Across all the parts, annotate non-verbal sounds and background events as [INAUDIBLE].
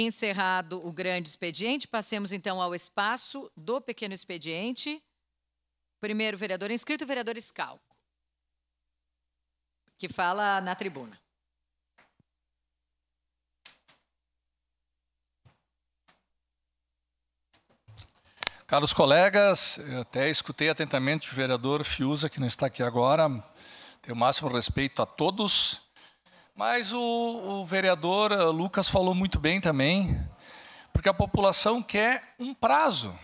Encerrado o grande expediente, passemos então ao espaço do pequeno expediente. Primeiro vereador inscrito, vereador Escalco, que fala na tribuna. Caros colegas, eu até escutei atentamente o vereador Fiuza, que não está aqui agora. Tenho o máximo respeito a todos. Mas o, o vereador eh, Lucas falou muito bem também, porque a população quer um prazo,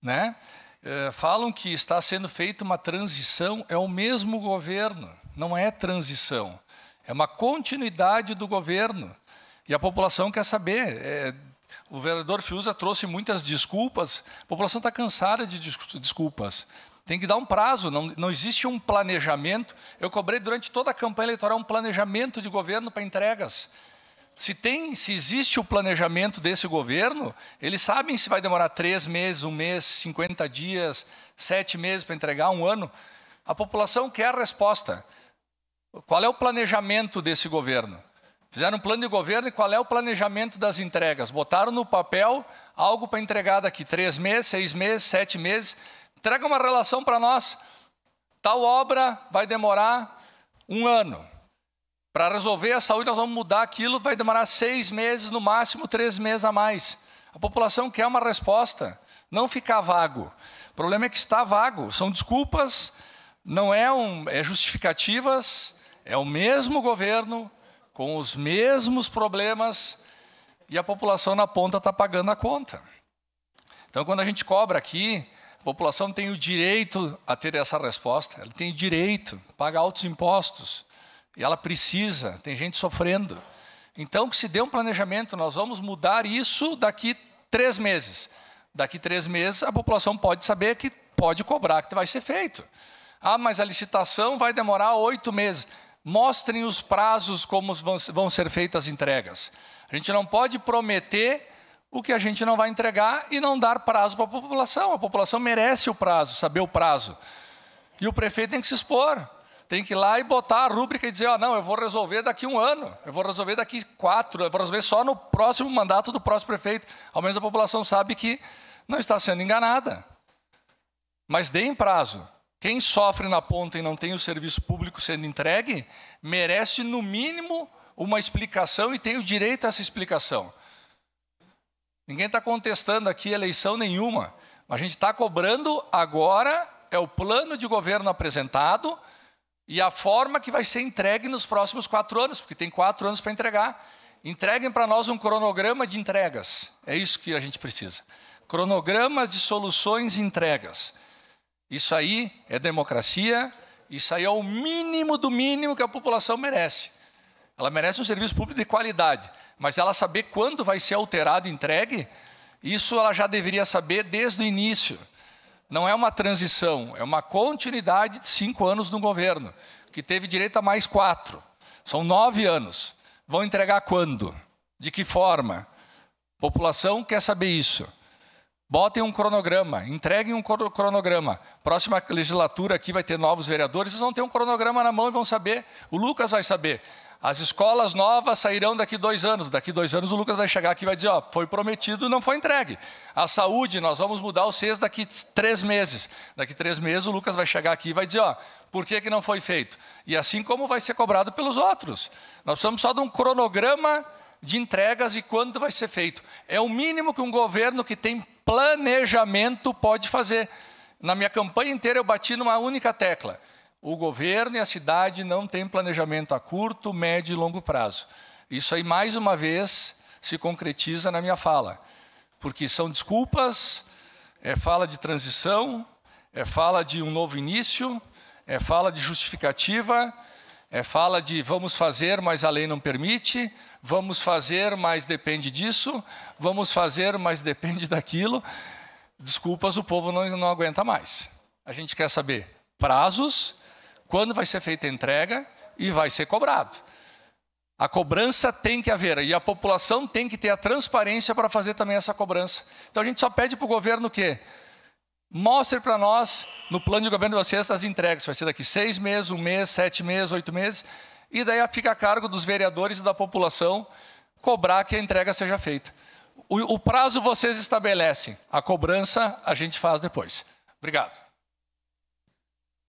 né? É, falam que está sendo feita uma transição, é o mesmo governo, não é transição, é uma continuidade do governo. E a população quer saber. É, o vereador Fiuza trouxe muitas desculpas, a população está cansada de desculpas. Tem que dar um prazo, não, não existe um planejamento. Eu cobrei durante toda a campanha eleitoral um planejamento de governo para entregas. Se tem, se existe o planejamento desse governo, eles sabem se vai demorar três meses, um mês, 50 dias, sete meses para entregar, um ano. A população quer a resposta. Qual é o planejamento desse governo? Fizeram um plano de governo e qual é o planejamento das entregas? Botaram no papel algo para entregar daqui três meses, seis meses, sete meses. Entrega uma relação para nós. Tal obra vai demorar um ano. Para resolver a saúde, nós vamos mudar aquilo, vai demorar seis meses, no máximo três meses a mais. A população quer uma resposta, não ficar vago. O problema é que está vago. São desculpas, não é, um, é justificativas, é o mesmo governo, com os mesmos problemas, e a população na ponta está pagando a conta. Então, quando a gente cobra aqui, a população tem o direito a ter essa resposta, ela tem o direito, paga altos impostos, e ela precisa, tem gente sofrendo. Então, que se dê um planejamento, nós vamos mudar isso daqui três meses. Daqui três meses, a população pode saber que pode cobrar, que vai ser feito. Ah, mas a licitação vai demorar oito meses. Mostrem os prazos como vão ser feitas as entregas. A gente não pode prometer o que a gente não vai entregar e não dar prazo para a população. A população merece o prazo, saber o prazo. E o prefeito tem que se expor, tem que ir lá e botar a rúbrica e dizer: oh, não, eu vou resolver daqui um ano, eu vou resolver daqui quatro, eu vou resolver só no próximo mandato do próximo prefeito. Ao menos a população sabe que não está sendo enganada. Mas deem prazo. Quem sofre na ponta e não tem o serviço público sendo entregue, merece, no mínimo, uma explicação e tem o direito a essa explicação. Ninguém está contestando aqui eleição nenhuma. A gente está cobrando agora é o plano de governo apresentado e a forma que vai ser entregue nos próximos quatro anos, porque tem quatro anos para entregar. Entreguem para nós um cronograma de entregas. É isso que a gente precisa. Cronogramas de soluções e entregas. Isso aí é democracia, isso aí é o mínimo do mínimo que a população merece. Ela merece um serviço público de qualidade, mas ela saber quando vai ser alterado e entregue, isso ela já deveria saber desde o início. Não é uma transição, é uma continuidade de cinco anos no governo, que teve direito a mais quatro. São nove anos. Vão entregar quando? De que forma? A população quer saber isso. Botem um cronograma, entreguem um cronograma. Próxima legislatura aqui vai ter novos vereadores, eles vão ter um cronograma na mão e vão saber, o Lucas vai saber. As escolas novas sairão daqui dois anos. Daqui dois anos o Lucas vai chegar aqui e vai dizer: ó, foi prometido, não foi entregue. A saúde, nós vamos mudar o CES daqui três meses. Daqui três meses o Lucas vai chegar aqui e vai dizer: ó, por que, que não foi feito? E assim como vai ser cobrado pelos outros. Nós precisamos só de um cronograma de entregas e quando vai ser feito. É o mínimo que um governo que tem planejamento pode fazer. Na minha campanha inteira eu bati numa única tecla o governo e a cidade não têm planejamento a curto, médio e longo prazo. Isso aí, mais uma vez, se concretiza na minha fala, porque são desculpas, é fala de transição, é fala de um novo início, é fala de justificativa, é fala de vamos fazer, mas a lei não permite, vamos fazer, mas depende disso, vamos fazer, mas [LAUGHS] depende daquilo. Desculpas, o povo não, não aguenta mais. A gente quer saber prazos quando vai ser feita a entrega e vai ser cobrado. A cobrança tem que haver e a população tem que ter a transparência para fazer também essa cobrança. Então a gente só pede para o governo o quê? Mostre para nós, no plano de governo de vocês, as entregas. Vai ser daqui seis meses, um mês, sete meses, oito meses. E daí fica a cargo dos vereadores e da população cobrar que a entrega seja feita. O, o prazo vocês estabelecem, a cobrança a gente faz depois. Obrigado.